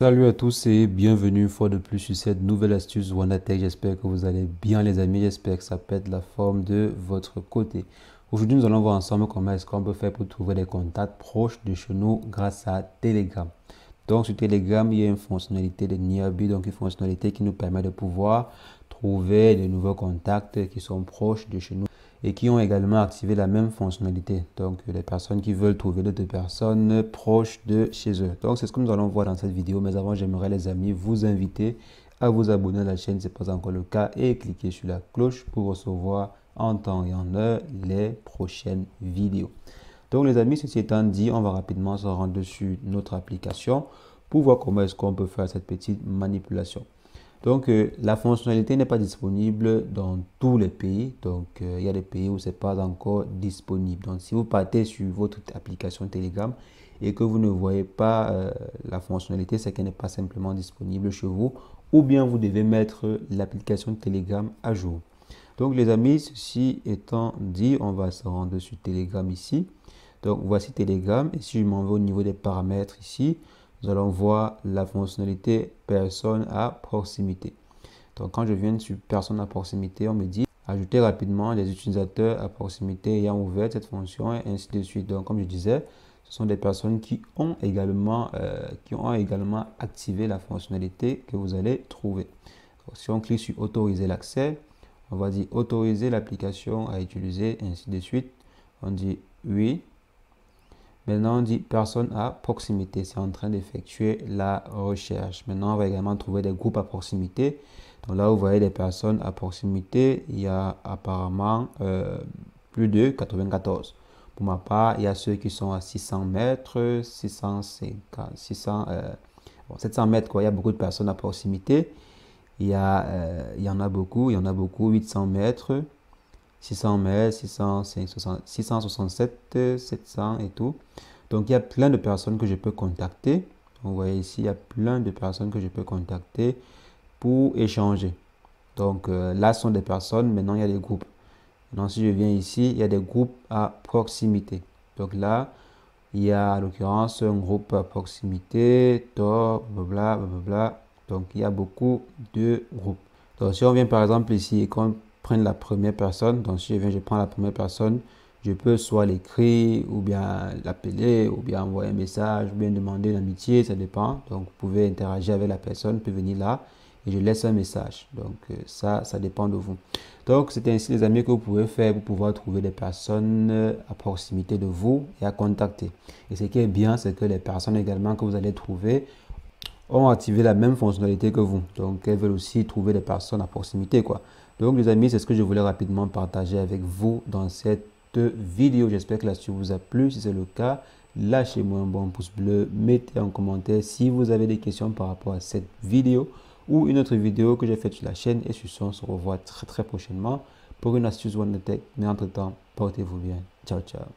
Salut à tous et bienvenue une fois de plus sur cette nouvelle astuce WandaTech. J'espère que vous allez bien les amis, j'espère que ça pète la forme de votre côté. Aujourd'hui nous allons voir ensemble comment est-ce qu'on peut faire pour trouver des contacts proches de chez nous grâce à Telegram. Donc sur Telegram il y a une fonctionnalité de Niabi, donc une fonctionnalité qui nous permet de pouvoir trouver de nouveaux contacts qui sont proches de chez nous et qui ont également activé la même fonctionnalité. Donc, les personnes qui veulent trouver d'autres personnes proches de chez eux. Donc, c'est ce que nous allons voir dans cette vidéo. Mais avant, j'aimerais, les amis, vous inviter à vous abonner à la chaîne si ce n'est pas encore le cas et cliquer sur la cloche pour recevoir en temps et en heure les prochaines vidéos. Donc, les amis, ceci étant dit, on va rapidement se rendre sur notre application pour voir comment est-ce qu'on peut faire cette petite manipulation. Donc, euh, la fonctionnalité n'est pas disponible dans tous les pays. Donc, euh, il y a des pays où ce n'est pas encore disponible. Donc, si vous partez sur votre application Telegram et que vous ne voyez pas euh, la fonctionnalité, c'est qu'elle n'est pas simplement disponible chez vous. Ou bien vous devez mettre l'application Telegram à jour. Donc, les amis, ceci étant dit, on va se rendre sur Telegram ici. Donc, voici Telegram. Et si je m'en vais au niveau des paramètres ici, nous allons voir la fonctionnalité personne à proximité. Donc quand je viens sur personne à proximité, on me dit ajouter rapidement les utilisateurs à proximité ayant ouvert cette fonction et ainsi de suite. Donc comme je disais, ce sont des personnes qui ont également, euh, qui ont également activé la fonctionnalité que vous allez trouver. si on clique sur autoriser l'accès, on va dire autoriser l'application à utiliser, ainsi de suite. On dit oui, Maintenant, on dit personne à proximité. C'est en train d'effectuer la recherche. Maintenant, on va également trouver des groupes à proximité. Donc là, vous voyez des personnes à proximité. Il y a apparemment euh, plus de 94. Pour ma part, il y a ceux qui sont à 600 mètres, 650, 600, 700 mètres. Quoi. Il y a beaucoup de personnes à proximité. il y euh, en a beaucoup, il y en a beaucoup, 800 mètres. 600 mètres, 667, 700 et tout. Donc, il y a plein de personnes que je peux contacter. Vous voyez ici, il y a plein de personnes que je peux contacter pour échanger. Donc, euh, là, sont des personnes. Maintenant, il y a des groupes. Maintenant, si je viens ici, il y a des groupes à proximité. Donc là, il y a en l'occurrence un groupe à proximité, Tor, bla. Donc, il y a beaucoup de groupes. Donc, si on vient par exemple ici et qu'on prendre la première personne. Donc, si je viens, je prends la première personne. Je peux soit l'écrire, ou bien l'appeler, ou bien envoyer un message, ou bien demander l'amitié, ça dépend. Donc, vous pouvez interagir avec la personne, peut venir là, et je laisse un message. Donc, euh, ça, ça dépend de vous. Donc, c'est ainsi, les amis, que vous pouvez faire pour pouvoir trouver des personnes euh, à proximité de vous et à contacter. Et ce qui est bien, c'est que les personnes également que vous allez trouver, ont activé la même fonctionnalité que vous. Donc, elles veulent aussi trouver des personnes à proximité, quoi. Donc, les amis, c'est ce que je voulais rapidement partager avec vous dans cette vidéo. J'espère que la suite vous a plu. Si c'est le cas, lâchez-moi un bon pouce bleu. Mettez en commentaire si vous avez des questions par rapport à cette vidéo ou une autre vidéo que j'ai faite sur la chaîne. Et sur ce, on se revoit très très prochainement pour une astuce One Tech. Mais entre-temps, portez-vous bien. Ciao, ciao.